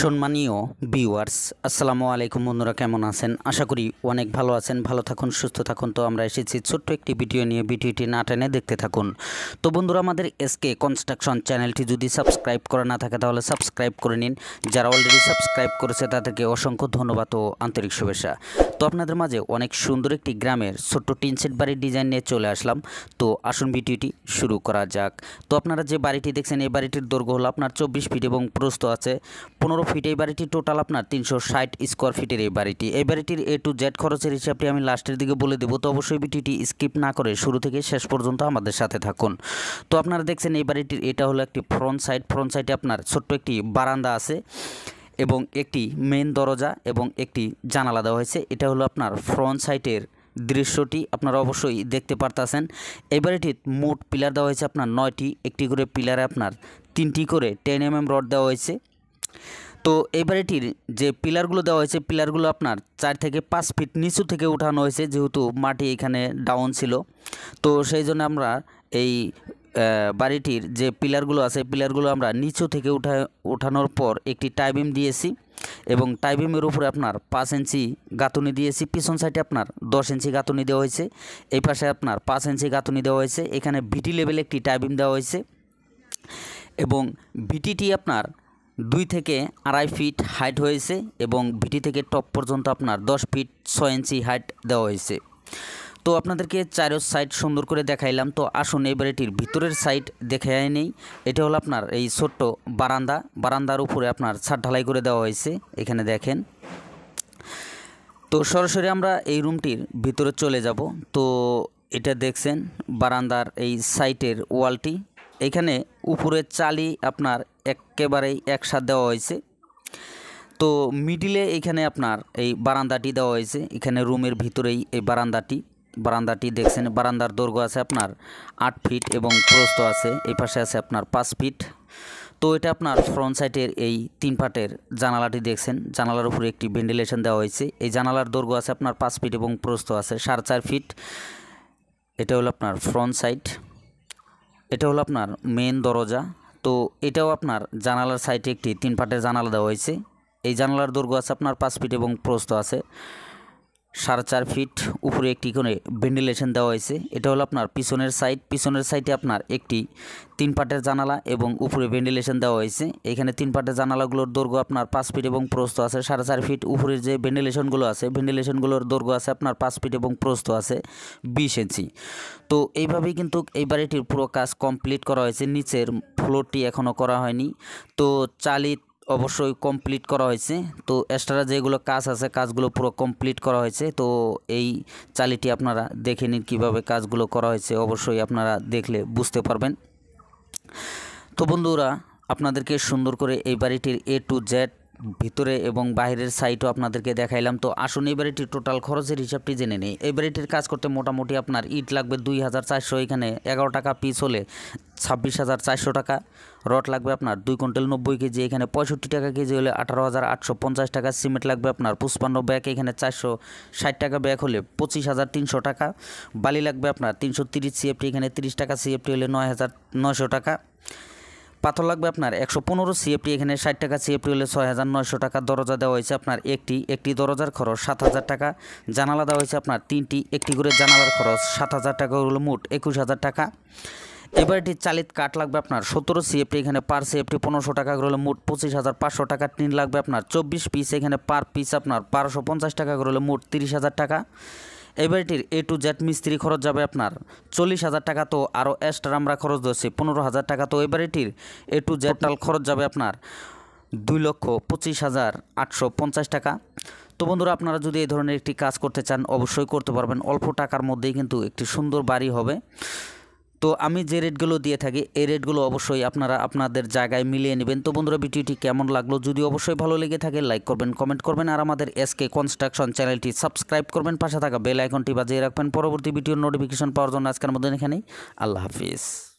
সম্মানীয় ভিউয়ার্স আসসালামু আলাইকুম বন্ধুরা কেমন আছেন আশা করি অনেক ভালো আছেন ভালো থাকুন সুস্থ থাকুন তো আমরা এসেছি ছোট্ট একটি ভিডিও নিয়ে ভিডিওটি না টেনে দেখতে থাকুন তো বন্ধুরা আমাদের এসকে কনস্ট্রাকশন চ্যানেলটি যদি সাবস্ক্রাইব করা না থাকে তাহলে সাবস্ক্রাইব করে নিন যারা অলরেডি সাবস্ক্রাইব করেছে তাদেরকে অসংখ্য ধন্যবাদ ও আন্তরিক শুভেচ্ছা তো আপনাদের মাঝে অনেক সুন্দর একটি গ্রামের ছোট্ট টিনসেট বাড়ির ডিজাইন নিয়ে চলে আসলাম তো আসুন ভিডিওটি শুরু করা যাক তো আপনারা যে বাড়িটি দেখছেন এই বাড়িটির দৈর্ঘ্য হলো আপনার চব্বিশ ফিট এবং প্রস্ত আছে পনেরো পনেরো ফিট এই বাড়িটি টোটাল আপনার তিনশো ষাট স্কোয়ার ফিটের এই বাড়িটি এই বাড়িটির এ টু জেড খরচের হিসাবটি আমি লাস্টের দিকে বলে দেবো তো অবশ্যই বিটিটি স্কিপ না করে শুরু থেকে শেষ পর্যন্ত আমাদের সাথে থাকুন তো আপনারা দেখছেন এই বাড়িটির এটা হলো একটি ফ্রন্ট সাইড ফ্রন্ট সাইডে আপনার ছোট্ট একটি বারান্দা আছে এবং একটি মেন দরজা এবং একটি জানালা দেওয়া হয়েছে এটা হলো আপনার ফ্রন্ট সাইটের দৃশ্যটি আপনারা অবশ্যই দেখতে পারতাছেন এই বাড়িটির মোট পিলার দেওয়া হয়েছে আপনার নয়টি একটি করে পিলারে আপনার তিনটি করে টেন এম এম রড দেওয়া হয়েছে তো এই বাড়িটির যে পিলারগুলো দেওয়া হয়েছে পিলারগুলো আপনার চার থেকে পাঁচ ফিট নিচু থেকে উঠানো হয়েছে যেহেতু মাটি এখানে ডাউন ছিল তো সেই জন্য আমরা এই বাড়িটির যে পিলারগুলো আছে পিলারগুলো আমরা নিচু থেকে উঠা উঠানোর পর একটি টাইবিম দিয়েছি এবং টাইবিমের উপরে আপনার পাঁচ ইঞ্চি গাঁথুনি দিয়েছি পিছন সাইডে আপনার দশ ইঞ্চি গাঁথুনি দেওয়া হয়েছে এই পাশে আপনার পাঁচ ইঞ্চি গাঁথুনি দেওয়া হয়েছে এখানে ভিটি লেভেলে একটি টাইবিম দেওয়া হয়েছে এবং ভিটিটি আপনার দুই থেকে আড়াই ফিট হাইট হয়েছে এবং ভিটি থেকে টপ পর্যন্ত আপনার দশ ফিট ছয় ইঞ্চি হাইট দেওয়া হয়েছে তো আপনাদেরকে চারো সাইড সুন্দর করে দেখাইলাম তো আসুন এবার এটির ভিতরের সাইড দেখে নেই এটা হলো আপনার এই ছোট্ট বারান্দা বারান্দার উপরে আপনার ছাদ ঢালাই করে দেওয়া হয়েছে এখানে দেখেন তো সরাসরি আমরা এই রুমটির ভিতরে চলে যাব তো এটা দেখছেন বারান্দার এই সাইটের ওয়ালটি এখানে উপরে চালি আপনার একেবারেই একসাথ দেওয়া হয়েছে তো মিডিলে এখানে আপনার এই বারান্দাটি দেওয়া হয়েছে এখানে রুমের ভিতরেই এই বারান্দাটি বারান্দাটি দেখছেন বারান্দার দৈর্ঘ্য আছে আপনার আট ফিট এবং প্রস্ত আছে এই পাশে আছে আপনার পাঁচ ফিট তো এটা আপনার ফ্রন্ট সাইডের এই তিন পাটের জানালাটি দেখছেন জানালার উপরে একটি ভেন্টিলেশন দেওয়া হয়েছে এই জানালার দৈর্ঘ্য আছে আপনার পাঁচ ফিট এবং প্রস্ত আছে সাড়ে চার ফিট এটা হলো আপনার ফ্রন্ট সাইড এটা হলো আপনার মেন দরজা তো এটাও আপনার জানালার সাইডে একটি তিন পাটের জানালা দেওয়া হয়েছে এই জানালার দৈর্ঘ্য আছে আপনার পাঁচ ফিট এবং প্রস্থ আছে সাড়ে চার ফিট উপরে একটি করে ভেন্টিলেশন দেওয়া হয়েছে এটা হলো আপনার পিছনের সাইড পিছনের সাইডে আপনার একটি তিন পাটের জানালা এবং উপরে ভেন্টিলেশন দেওয়া হয়েছে এখানে তিন পাটের জানালাগুলোর দৈর্ঘ্য আপনার পাঁচ ফিট এবং প্রস্ত আছে সাড়ে চার ফিট উপরে যে ভেন্টিলেশনগুলো আছে ভেন্টিলেশনগুলোর দৈর্ঘ্য আছে আপনার পাঁচ ফিট এবং প্রস্ত আছে বিশ ইঞ্চি তো এইভাবেই কিন্তু এই বাড়িটির পুরো কাজ কমপ্লিট করা হয়েছে নিচের ফ্লোরটি এখনও করা হয়নি তো চালিত অবশ্যই কমপ্লিট করা হয়েছে তো এক্সট্রা যেগুলো কাজ আছে কাজগুলো পুরো কমপ্লিট করা হয়েছে তো এই চালিটি আপনারা দেখে নিন কীভাবে কাজগুলো করা হয়েছে অবশ্যই আপনারা দেখলে বুঝতে পারবেন তো বন্ধুরা আপনাদেরকে সুন্দর করে এই বাড়িটির এ টু জেড ভিতরে এবং বাইরের সাইটও আপনাদেরকে দেখাইলাম তো আসুন এই বাড়িটির টোটাল খরচের হিসাবটি জেনে নিই এই বাড়িটির কাজ করতে মোটামুটি আপনার ইট লাগবে দুই হাজার চারশো এখানে এগারো টাকা পিস হলে ছাব্বিশ হাজার চারশো টাকা রড লাগবে আপনার দুই কুইন্টাল নব্বই কেজি এখানে পঁয়ষট্টি টাকা কেজি হলে আঠারো হাজার আটশো পঞ্চাশ টাকা সিমেন্ট লাগবে আপনার পুষ্পান্ন ব্যাগ এখানে চারশো ষাট টাকা ব্যাগ হলে পঁচিশ হাজার তিনশো টাকা বালি লাগবে আপনার তিনশো তিরিশ সিএফটি এখানে তিরিশ টাকা সিএফটি হলে নয় হাজার নয়শো টাকা পাথর লাগবে আপনার একশো পনেরো সিএফটি এখানে ষাট টাকা সিএফটি হলে ছয় হাজার নয়শো টাকা দরজা দেওয়া হয়েছে আপনার একটি একটি দরজার খরচ সাত হাজার টাকা জানালা দেওয়া হয়েছে আপনার তিনটি একটি করে জানালার খরচ সাত হাজার টাকা হলো মোট একুশ হাজার টাকা এবার এটি চালিত কাঠ লাগবে আপনার সতেরো সিএফটি এখানে পার সিএফটি পনেরোশো টাকা করে মোট পঁচিশ হাজার পাঁচশো টাকা টিন লাগবে আপনার চব্বিশ পিস এখানে পার পিস আপনার বারোশো পঞ্চাশ টাকা করে মোট তিরিশ হাজার টাকা এই বাড়িটির এ টু জেড মিস্ত্রি খরচ যাবে আপনার চল্লিশ হাজার টাকা তো আরও এক্সট্রা আমরা খরচ দিয়েছি পনেরো হাজার টাকা তো এই বাড়িটির এ টু জেড টাল খরচ যাবে আপনার দুই লক্ষ পঁচিশ হাজার আটশো পঞ্চাশ টাকা তো বন্ধুরা আপনারা যদি এই ধরনের একটি কাজ করতে চান অবশ্যই করতে পারবেন অল্প টাকার মধ্যেই কিন্তু একটি সুন্দর বাড়ি হবে তো আমি যে রেটগুলো দিয়ে থাকি এই রেটগুলো অবশ্যই আপনারা আপনাদের জায়গায় মিলিয়ে নেবেন তো বন্ধুরা ভিডিওটি কেমন লাগলো যদি অবশ্যই ভালো লেগে থাকে লাইক করবেন কমেন্ট করবেন আর আমাদের এসকে কনস্ট্রাকশন চ্যানেলটি সাবস্ক্রাইব করবেন পাশে থাকা বেল আইকনটি বাজিয়ে রাখবেন পরবর্তী ভিডিওর নোটিফিকেশন পাওয়ার জন্য আজকের মধ্যে এখানেই আল্লাহ হাফিজ